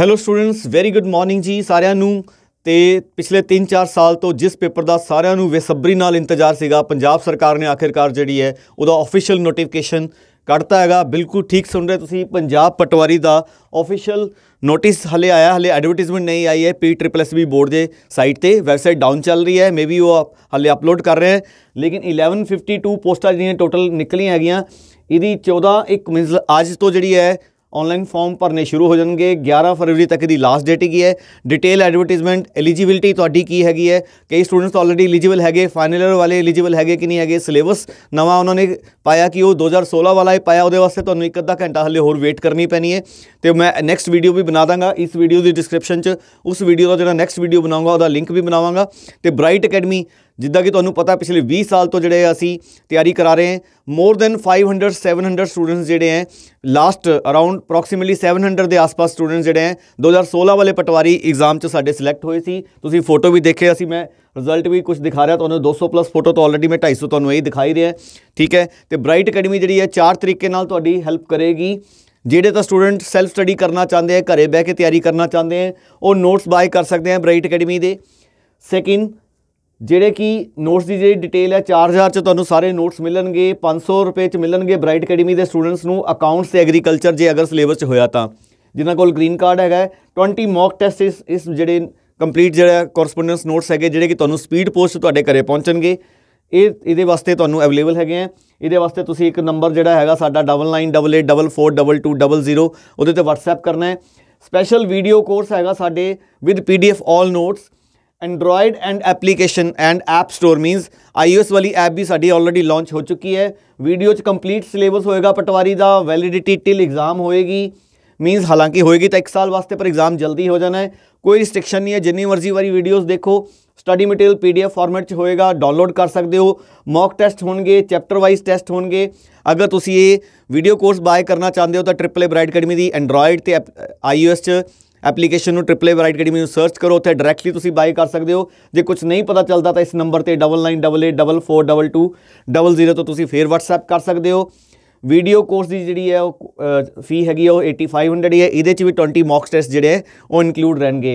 hello students very good morning ਜੀ ਸਾਰਿਆਂ ਨੂੰ ਤੇ ਪਿਛਲੇ 3-4 ਸਾਲ ਤੋਂ ਜਿਸ ਪੇਪਰ ਦਾ ਸਾਰਿਆਂ ਨੂੰ ਬੇਸਬਰੀ ਨਾਲ ਇੰਤਜ਼ਾਰ ਸੀਗਾ ਪੰਜਾਬ ਸਰਕਾਰ ਨੇ ਆਖਿਰਕਾਰ ਜਿਹੜੀ ਹੈ ਉਹਦਾ ਅਫੀਸ਼ੀਅਲ ਨੋਟੀਫਿਕੇਸ਼ਨ ਕੱਢਤਾ ਹੈਗਾ ਬਿਲਕੁਲ ਠੀਕ ਸੁਣ ਰਹੇ ਤੁਸੀਂ ਪੰਜਾਬ ਪਟਵਾਰੀ ਦਾ ਅਫੀਸ਼ੀਅਲ ਨੋਟਿਸ ਹਲੇ ਆਇਆ ਹਲੇ ਐਡਵਰਟਾਈਜ਼ਮੈਂਟ ਨਹੀਂ ਆਈ ਹੈ P triple S B board ਦੇ ਸਾਈਟ ਤੇ ਵੈਬਸਾਈਟ ਡਾਊਨ ਚੱਲ ਰਹੀ ਹੈ ਮੇਬੀ ਉਹ ਹਲੇ ਅਪਲੋਡ ਕਰ ਰਹੇ ਹੈ ਲੇਕਿਨ 1152 ਪੋਸਟਾਂ ਜਿਹੜੀਆਂ ਟੋਟਲ ਨਿਕਲੀਆਂ ਹੈਗੀਆਂ ਇਹਦੀ 14 ਇੱਕ ਮੀਨਸ ਅੱਜ ਤੋਂ ਜਿਹੜੀ ਹੈ ਆਨਲਾਈਨ ਫਾਰਮ ਭਰਨੇ ਸ਼ੁਰੂ ਹੋ ਜਾਣਗੇ 11 ਫਰਵਰੀ ਤੱਕ ਦੀ ਲਾਸਟ ਡੇਟ ਹੀ ਹੈ ਡਿਟੇਲ ਐਡਵਰਟਾਈਜ਼ਮੈਂਟ ਐਲੀਜੀਬਿਲਟੀ ਤੁਹਾਡੀ ਕੀ ਹੈਗੀ ਹੈ ਕਈ ਸਟੂਡੈਂਟਸ ਆਲਰੇਡੀ ਐਲੀਜੀਬਲ ਹੈਗੇ ਫਾਈਨਲ ਇਅਰ ਵਾਲੇ ਐਲੀਜੀਬਲ ਹੈਗੇ ਕਿ ਨਹੀਂ ਹੈਗੇ ਸਿਲੇਬਸ ਨਵਾਂ ਉਹਨਾਂ ਨੇ ਪਾਇਆ ਕਿ ਉਹ 2016 ਵਾਲਾ ਹੀ ਪਾਇਆ ਉਹਦੇ ਵਾਸਤੇ ਤੁਹਾਨੂੰ ਇੱਕ ਅੱਧਾ ਘੰਟਾ ਹਲੇ ਹੋਰ ਵੇਟ ਕਰਨੀ ਪੈਣੀ ਹੈ ਤੇ ਮੈਂ ਨੈਕਸਟ ਵੀਡੀਓ ਵੀ ਬਣਾ ਦਾਂਗਾ ਇਸ ਵੀਡੀਓ ਦੀ ਡਿਸਕ੍ਰਿਪਸ਼ਨ 'ਚ ਉਸ ਵੀਡੀਓ ਦਾ ਜਿਹੜਾ ਨੈਕਸਟ ਵੀਡੀਓ ਬਣਾਉਂਗਾ ਉਹਦਾ ਲਿੰਕ ਵੀ ਬਣਾਵਾਂਗਾ ਤੇ ਬ੍ਰਾਈਟ ਅਕੈਡਮੀ ਜਿੱਦਾਂ ਕਿ ਤੁਹਾਨੂੰ ਪਤਾ ਪਿਛਲੇ 20 ਸਾਲ ਤੋਂ ਜਿਹੜੇ ਅਸੀਂ ਤਿਆਰੀ ਕਰਾ ਰਹੇ ਹਾਂ ਮੋਰ ਦੈਨ 500 700 ਸਟੂਡੈਂਟਸ ਜਿਹੜੇ ਹੈ ਲਾਸਟ ਅਰਾਊਂਡ ਅਪ੍ਰੋਕਸੀਮੇਟਲੀ 700 ਦੇ ਆਸ-ਪਾਸ ਸਟੂਡੈਂਟਸ ਜਿਹੜੇ ਹੈ 2016 ਵਾਲੇ ਪਟਵਾਰੀ ਐਗਜ਼ਾਮ 'ਚ ਸਾਡੇ ਸਿਲੈਕਟ ਹੋਏ ਸੀ ਤੁਸੀਂ ਫੋਟੋ ਵੀ ਦੇਖੇ ਅਸੀਂ ਮੈਂ ਰਿਜ਼ਲਟ ਵੀ ਕੁਝ ਦਿਖਾ ਰਿਹਾ ਤੁਹਾਨੂੰ 200 ਪਲੱਸ ਫੋਟੋ ਤਾਂ ਆਲਰੇਡੀ ਮੈਂ 250 ਤੁਹਾਨੂੰ ਇਹ ਦਿਖਾਈ ਰਿਹਾ ਠੀਕ ਹੈ ਤੇ ਬ੍ਰਾਈਟ ਅਕੈਡਮੀ ਜਿਹੜੀ ਹੈ ਚਾਰ ਤਰੀਕੇ ਨਾਲ ਤੁਹਾਡੀ ਹੈਲਪ ਕਰੇਗੀ ਜਿਹੜੇ ਤਾਂ ਸਟੂਡੈਂਟ ਸੈਲਫ ਸਟੱਡੀ ਕਰਨਾ ਚਾਹੁੰਦੇ ਆ ਘਰੇ ਬਹਿ ਕੇ ਤਿਆਰੀ ਕਰਨਾ ਚਾਹੁੰਦੇ ਆ ਉਹ ਨੋਟਸ ਬਾਏ ਕਰ ਸਕਦੇ ਆ ਬ੍ਰਾਈਟ ਅਕੈਡਮੀ ਦੇ ਸੈਕਿੰਡ ਜਿਹੜੇ ਕਿ ਨੋਟਸ ਦੀ ਜਿਹੜੀ ਡਿਟੇਲ ਹੈ 4000 ਚ ਤੁਹਾਨੂੰ ਸਾਰੇ ਨੋਟਸ ਮਿਲਣਗੇ 500 ਰੁਪਏ ਚ ਮਿਲਣਗੇ ਬ੍ਰਾਈਟ ਅਕੈਡਮੀ ਦੇ ਸਟੂਡੈਂਟਸ ਨੂੰ ਅਕਾਊਂਟਸ ਤੇ ਐਗਰੀਕਲਚਰ ਜੇ ਅਗਰ ਸਿਲੇਬਸ ਚ ਹੋਇਆ ਤਾਂ ਜਿਨ੍ਹਾਂ ਕੋਲ ਗ੍ਰੀਨ ਕਾਰਡ ਹੈਗਾ 20 ਮੌਕ ਟੈਸਟ ਇਸ ਇਸ ਜਿਹੜੇ ਕੰਪਲੀਟ ਜਿਹੜਾ ਕੋਰਸਪੋਂਡੈਂਸ ਨੋਟਸ ਹੈਗੇ ਜਿਹੜੇ ਕਿ ਤੁਹਾਨੂੰ ਸਪੀਡ ਪੋਸਟ ਤੁਹਾਡੇ ਘਰੇ ਪਹੁੰਚਣਗੇ ਇਹ ਇਹਦੇ ਵਾਸਤੇ ਤੁਹਾਨੂੰ ਅਵੇਲੇਬਲ ਹੈਗੇ ਆ ਇਹਦੇ ਵਾਸਤੇ ਤੁਸੀਂ ਇੱਕ ਨੰਬਰ ਜਿਹੜਾ ਹੈਗਾ ਸਾਡਾ 9988442200 ਉਹਦੇ ਤੇ WhatsApp ਕਰਨਾ ਹੈ ਸਪੈਸ਼ਲ ਵੀਡੀਓ ਕੋਰਸ ਹੈਗਾ ਸਾਡੇ with PDF all notes Android and application and app store means iOS ਵਾਲੀ ਐਪ ਵੀ ਸਾਡੀ ਆਲਰੇਡੀ ਲਾਂਚ ਹੋ ਚੁੱਕੀ ਹੈ ਵੀਡੀਓ 'ਚ ਕੰਪਲੀਟ ਸਿਲੇਬਸ ਹੋਏਗਾ ਪਟਵਾਰੀ ਦਾ ਵੈਲਿਡਿਟੀ ਟਿਲ ਐਗਜ਼ਾਮ ਹੋਏਗੀ ਮੀਨਸ ਹਾਲਾਂਕਿ ਹੋਏਗੀ ਤਾਂ 1 ਸਾਲ ਵਾਸਤੇ ਪਰ ਐਗਜ਼ਾਮ ਜਲਦੀ ਹੋ ਜਾਣਾ ਹੈ ਕੋਈ ਰਿਸਟ੍ਰਿਕਸ਼ਨ ਨਹੀਂ ਹੈ ਜਿੰਨੀ ਮਰਜ਼ੀ ਵਾਰੀ ਵੀਡੀਓਜ਼ ਦੇਖੋ ਸਟੱਡੀ ਮਟੀਰੀਅਲ ਪੀਡੀਐਫ ਫਾਰਮੈਟ 'ਚ ਹੋਏਗਾ ਡਾਊਨਲੋਡ ਕਰ ਸਕਦੇ ਹੋ ਮੌਕ ਟੈਸਟ ਹੋਣਗੇ ਚੈਪਟਰ ਵਾਈਜ਼ ਟੈਸਟ ਹੋਣਗੇ ਅਗਰ ਤੁਸੀਂ ਇਹ ਵੀਡੀਓ ਕੋਰਸ ਬਾਏ ਕਰਨਾ ਚਾਹੁੰਦੇ ਹੋ ਤਾਂ ਟ੍ਰਿਪਲ ਏ ਬ੍ਰਾਈਟ ਅਕੈਡਮੀ ਦੀ ਐਂਡਰੋਇਡ ਤੇ ਆਈਓਐਸ 'ਚ ਐਪਲੀਕੇਸ਼ਨ ਨੂੰ ਟ੍ਰਿਪਲ ਏ ਵੈਰਾਈਟੀ ਅਕੈਡਮੀ ਨੂੰ ਸਰਚ ਕਰੋ ਉੱਥੇ ਡਾਇਰੈਕਟਲੀ ਤੁਸੀਂ ਬਾਈ ਕਰ ਸਕਦੇ ਹੋ ਜੇ ਕੁਝ ਨਹੀਂ ਪਤਾ ਚੱਲਦਾ ਤਾਂ ਇਸ ਨੰਬਰ ਤੇ 9988442200 ਤੋਂ ਤੁਸੀਂ ਫੇਰ WhatsApp ਕਰ ਸਕਦੇ ਹੋ ਵੀਡੀਓ ਕੋਰਸ ਦੀ ਜਿਹੜੀ ਹੈ ਉਹ ਫੀ ਹੈਗੀ ਉਹ 8500 ਹੀ ਹੈ ਇਹਦੇ ਚ ਵੀ 20 ਮੌਕ ਟੈਸਟ ਜਿਹੜੇ ਉਹ ਇਨਕਲੂਡ ਰਹਿਣਗੇ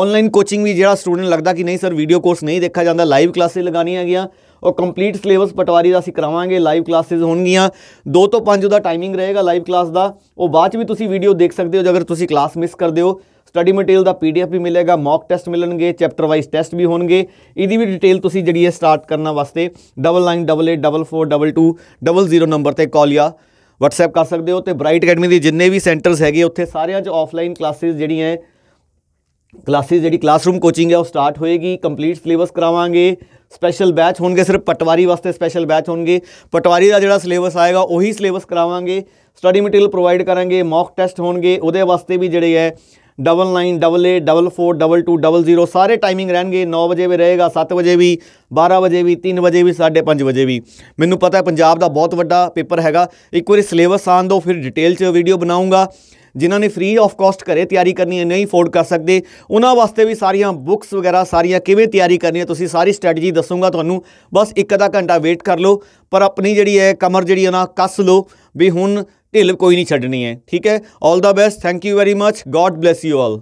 ਆਨਲਾਈਨ ਕੋਚਿੰਗ ਵੀ ਜਿਹੜਾ ਸਟੂਡੈਂਟ ਲੱਗਦਾ ਕਿ ਨਹੀਂ ਸਰ ਵੀਡੀਓ ਕੋਰਸ ਨਹੀਂ ਦੇਖਿਆ ਜਾਂਦਾ ਲਾਈਵ ਕਲਾਸੇ ਲਗਾਣੀਆਂ ਹੈਗੀਆਂ ਔਰ ਕੰਪਲੀਟ ਸਿਲੇਬਸ ਪਟਵਾਰੀ ਦਾ ਅਸੀਂ ਕਰਾਵਾਂਗੇ ਲਾਈਵ ਕਲਾਸਿਸ ਹੋਣਗੀਆਂ 2 ਤੋਂ 5 ਦਾ ਟਾਈਮਿੰਗ ਰਹੇਗਾ ਲਾਈਵ ਕਲਾਸ ਦਾ ਉਹ ਬਾਅਦ ਚ ਵੀ ਤੁਸੀਂ ਵੀਡੀਓ ਦੇਖ ਸਕਦੇ ਹੋ ਜੇ ਅਗਰ ਤੁਸੀਂ ਕਲਾਸ ਮਿਸ ਕਰਦੇ ਹੋ ਸਟੱਡੀ ਮਟੀਰੀਅਲ ਦਾ ਪੀਡੀਐਫ ਵੀ ਮਿਲੇਗਾ ਮੌਕ ਟੈਸਟ ਮਿਲਣਗੇ ਚੈਪਟਰ ਵਾਈਜ਼ ਟੈਸਟ ਵੀ ਹੋਣਗੇ ਇਹਦੀ ਵੀ ਡਿਟੇਲ ਤੁਸੀਂ ਜਿਹੜੀ ਹੈ ਸਟਾਰਟ ਕਰਨ ਵਾਸਤੇ 9988442200 ਨੰਬਰ ਤੇ ਕਾਲ ਜਾਂ WhatsApp ਕਰ ਸਕਦੇ ਹੋ ਤੇ ਬ੍ਰਾਈਟ ਅਕੈਡਮੀ ਦੇ ਜਿੰਨੇ ਵੀ ਸੈਂਟਰਸ ਹੈਗੇ ਉੱਥੇ ਸਾਰਿਆਂ 'ਚ ਆਫਲਾਈਨ ਕਲਾਸਿਸ ਜਿਹੜੀਆਂ ਕਲਾਸਿਸ ਜਿਹੜੀ ਕਲਾਸਰੂਮ ਕੋਚਿੰਗ ਹੈ ਉਹ ਸਟਾਰਟ ਹੋਏਗੀ ਕੰਪਲੀਟ ਸਿਲੇਬਸ ਕਰਾਵਾਂਗੇ ਸਪੈਸ਼ਲ ਬੈਚ ਹੋਣਗੇ ਸਿਰਫ ਪਟਵਾਰੀ ਵਾਸਤੇ ਸਪੈਸ਼ਲ ਬੈਚ ਹੋਣਗੇ ਪਟਵਾਰੀ ਦਾ ਜਿਹੜਾ ਸਿਲੇਬਸ ਆਏਗਾ ਉਹੀ ਸਿਲੇਬਸ ਕਰਾਵਾਂਗੇ ਸਟੱਡੀ ਮਟੀਰੀਅਲ ਪ੍ਰੋਵਾਈਡ ਕਰਾਂਗੇ ਮੌਕ ਟੈਸਟ ਹੋਣਗੇ ਉਹਦੇ ਵਾਸਤੇ ਵੀ ਜਿਹੜੇ ਹੈ 99 ਸਾਰੇ ਟਾਈਮਿੰਗ ਰਹਿਣਗੇ 9 ਵਜੇ ਵੀ ਰਹੇਗਾ 7 ਵਜੇ ਵੀ 12 ਵਜੇ ਵੀ 3 ਵਜੇ ਵੀ 5:30 ਵਜੇ ਵੀ ਮੈਨੂੰ ਪਤਾ ਹੈ ਪੰਜਾਬ ਦਾ ਬਹੁਤ ਵੱਡਾ ਪੇਪਰ ਹੈਗਾ ਇੱਕ ਵਾਰੀ ਸਿਲੇਬਸ ਆਣ ਦੋ ਫਿਰ ਡਿਟੇਲ 'ਚ ਵੀਡੀਓ ਬਣਾਉਂਗਾ ਜਿਨ੍ਹਾਂ ਨੇ ਫ੍ਰੀ ਆਫ ਕਾਸਟ ਘਰੇ ਤਿਆਰੀ ਕਰਨੀ ਹੈ ਨਹੀਂ ਅਫੋਰਡ ਕਰ ਸਕਦੇ ਉਹਨਾਂ ਵਾਸਤੇ ਵੀ ਸਾਰੀਆਂ ਬੁੱਕਸ ਵਗੈਰਾ ਸਾਰੀਆਂ ਕਿਵੇਂ ਤਿਆਰੀ ਕਰਨੀ ਹੈ ਤੁਸੀਂ ਸਾਰੀ ਸਟ੍ਰੈਟਜੀ ਦੱਸੂਗਾ ਤੁਹਾਨੂੰ ਬਸ ਇੱਕ ਅੱਧਾ ਘੰਟਾ ਵੇਟ ਕਰ ਲਓ ਪਰ ਆਪਣੀ ਜਿਹੜੀ ਹੈ ਕਮਰ ਜਿਹੜੀ ਹੈ ਨਾ ਕੱਸ ਲਓ ਵੀ ਹੁਣ ਢਿੱਲ ਕੋਈ ਨਹੀਂ ਛੱਡਣੀ ਹੈ ਠੀਕ ਹੈ 올 ਦਾ best thank you very much God bless you all